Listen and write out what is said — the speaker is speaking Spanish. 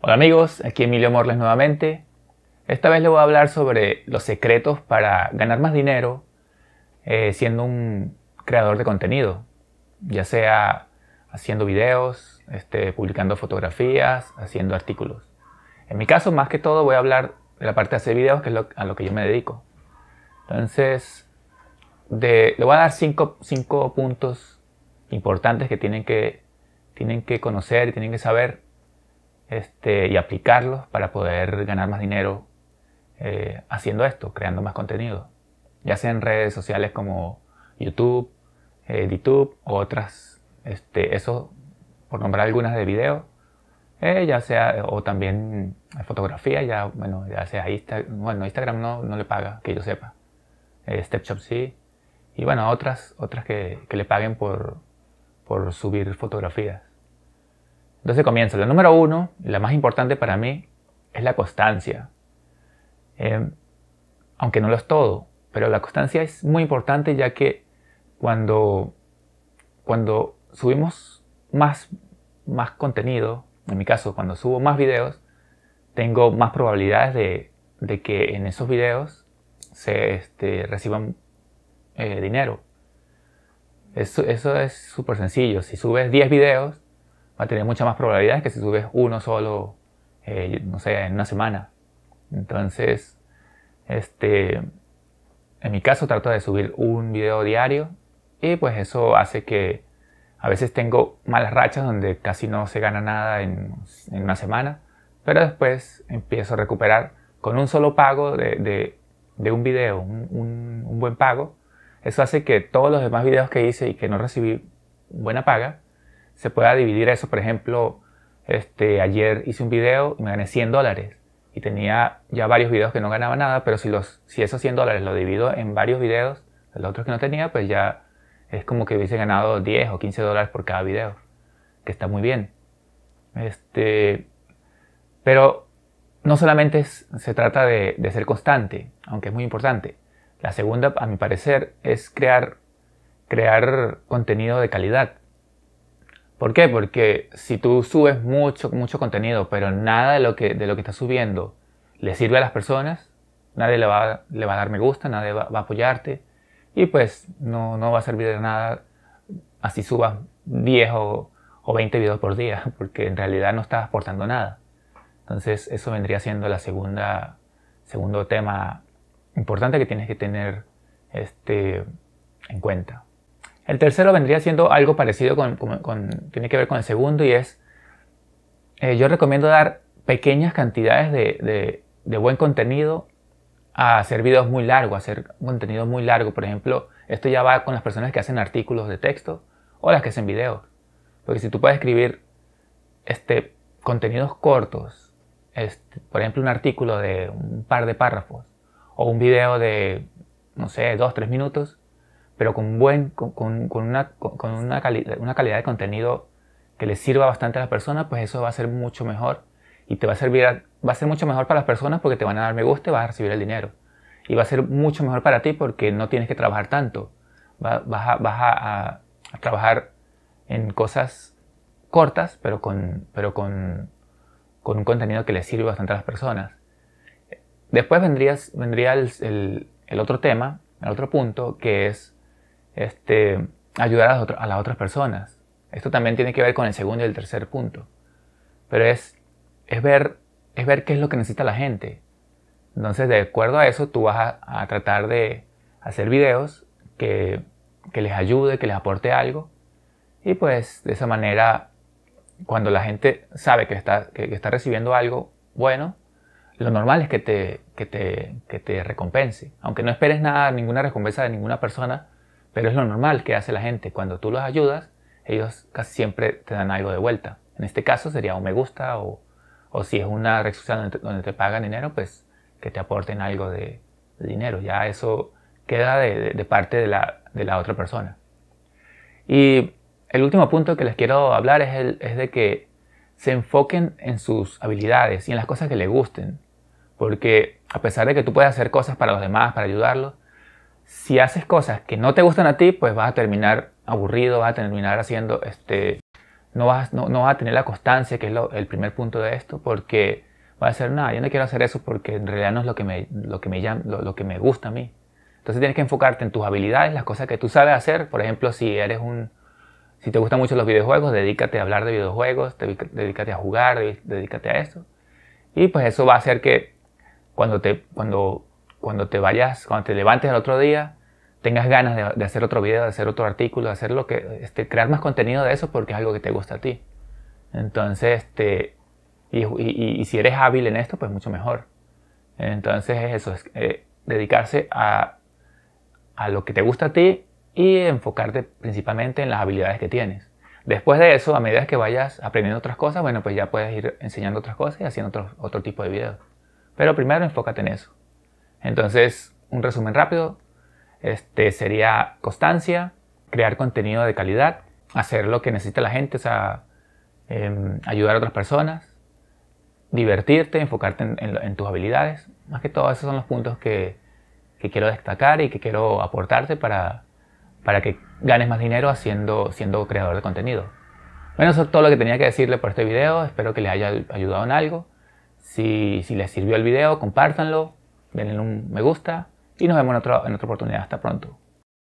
Hola amigos, aquí Emilio Morles nuevamente. Esta vez les voy a hablar sobre los secretos para ganar más dinero eh, siendo un creador de contenido, ya sea haciendo videos, este, publicando fotografías, haciendo artículos. En mi caso, más que todo, voy a hablar de la parte de hacer videos, que es a lo que yo me dedico. Entonces, de, le voy a dar cinco, puntos importantes que tienen, que tienen que conocer y tienen que saber este, y aplicarlos para poder ganar más dinero eh, haciendo esto, creando más contenido, ya sea en redes sociales como YouTube, eh, DTube otras, este, eso por nombrar algunas de video, eh, ya sea, o también fotografía, ya, bueno, ya sea Instagram, bueno, Instagram no, no le paga, que yo sepa, StepShop sí, y bueno, otras, otras que, que le paguen por, por subir fotografías. Entonces comienzo. La número uno, la más importante para mí, es la constancia. Em, aunque no lo es todo, pero la constancia es muy importante ya que cuando, cuando subimos más, más contenido, en mi caso cuando subo más videos, tengo más probabilidades de, que en esos videos se este, reciban eh, dinero. Eso, eso es súper sencillo. Si subes 10 videos, va a tener mucha más probabilidades que si subes uno solo, eh, no sé, en una semana. Entonces, este, en mi caso trato de subir un video diario y pues eso hace que a veces tengo malas rachas donde casi no se gana nada en, una semana, pero después empiezo a recuperar con un solo pago de, de, un video, un, un, un buen pago. Eso hace que todos los demás videos que hice y que no recibí buena paga, se pueda dividir eso. Por ejemplo, este, ayer hice un video y me gané 100 dólares y tenía ya varios videos que no ganaba nada, pero si, los, si esos 100 dólares los divido en varios videos, los otros que no tenía, pues ya es como que hubiese ganado 10 o 15 dólares por cada video, que está muy bien. Este, pero no solamente se trata de, ser constante, aunque es muy importante. La segunda, a mi parecer, es crear, crear contenido de calidad. ¿Por qué? Porque si tú subes mucho, mucho contenido, pero nada de lo que, de lo que estás subiendo le sirve a las personas, nadie le va, le va a dar me gusta, nadie va, a apoyarte y pues no, no, va a servir de nada así subas 10 o, 20 videos por día, porque en realidad no estás aportando nada. Entonces eso vendría siendo la segunda, segundo tema importante que tienes que tener este, en cuenta. El tercero vendría siendo algo parecido con, tiene que ver con el segundo y es, eh, yo recomiendo dar pequeñas cantidades de, buen contenido a hacer videos muy largos, a hacer contenido muy largo. Por ejemplo, esto ya va con las personas que hacen artículos de texto o las que hacen videos. Porque si tú puedes escribir este, contenidos cortos, este, por ejemplo, un artículo de un par de párrafos o un video de, no sé, dos, tres minutos, pero con, buen, con, con, una, con una, una calidad de contenido que le sirva bastante a las personas, pues eso va a ser mucho mejor y te va a servir, va a ser mucho mejor para las personas porque te van a dar me gusta y vas a recibir el dinero. Y va a ser mucho mejor para ti porque no tienes que trabajar tanto. vas, a, a, trabajar en cosas cortas, pero con, pero con, con un contenido que le sirve bastante a las personas. Después vendrías, vendría el, el otro tema, el otro punto, que es este, ayudar a, las otras personas. Esto también tiene que ver con el segundo y el tercer punto. Pero es, es, ver, es ver qué es lo que necesita la gente. Entonces, de acuerdo a eso, tú vas a, tratar de hacer videos que, les ayude, que les aporte algo. Y pues de esa manera, cuando la gente sabe que está, está recibiendo algo bueno, lo normal es que te, te, que te recompense. Aunque no esperes nada, ninguna recompensa de ninguna persona, pero es lo normal que hace la gente. Cuando tú los ayudas, ellos casi siempre te dan algo de vuelta. En este caso sería un me gusta o, si es una red social donde te, pagan dinero, pues que te aporten algo de, dinero. Ya eso queda de, parte de la, otra persona. Y el último punto que les quiero hablar es, el, es de que se enfoquen en sus habilidades y en las cosas que les gusten. Porque a pesar de que tú puedes hacer cosas para los demás, para ayudarlos, si haces cosas que no te gustan a ti, pues vas a terminar aburrido, vas a terminar haciendo, este, no, vas, no, no vas a tener la constancia, que es el primer punto de esto, porque vas a ser nada, yo no quiero hacer eso porque en realidad no es lo que me, lo que me, llama, lo, que me gusta a mí. Entonces tienes que enfocarte en tus habilidades, las cosas que tú sabes hacer. Por ejemplo, si eres un, si te gustan mucho los videojuegos, dedícate a hablar de videojuegos, dedícate a jugar, dedícate a eso. Y pues eso va a hacer que cuando, te, cuando cuando te vayas, cuando te levantes el otro día, tengas ganas de, hacer otro video, de hacer otro artículo, de hacer lo que, este, crear más contenido de eso porque es algo que te gusta a ti. Entonces, este, y, si eres hábil en esto, pues mucho mejor. Entonces es eso, es eh, dedicarse a, a lo que te gusta a ti y enfocarte principalmente en las habilidades que tienes. Después de eso, a medida que vayas aprendiendo otras cosas, bueno, pues ya puedes ir enseñando otras cosas y haciendo otro, otro tipo de videos. Pero primero enfócate en eso. Entonces, un resumen rápido, este sería constancia, crear contenido de calidad, hacer lo que necesita la gente, o sea, em, ayudar a otras personas, divertirte, enfocarte en, tus habilidades. Más que todo, esos son los puntos que, quiero destacar y que quiero aportarte para, que ganes más dinero haciendo, siendo creador de contenido. Bueno, eso es todo lo que tenía que decirle por este video. Espero que les haya ayudado en algo. Si, si les sirvió el video, compártanlo denle un me gusta y nos vemos en, en otra oportunidad. Hasta pronto.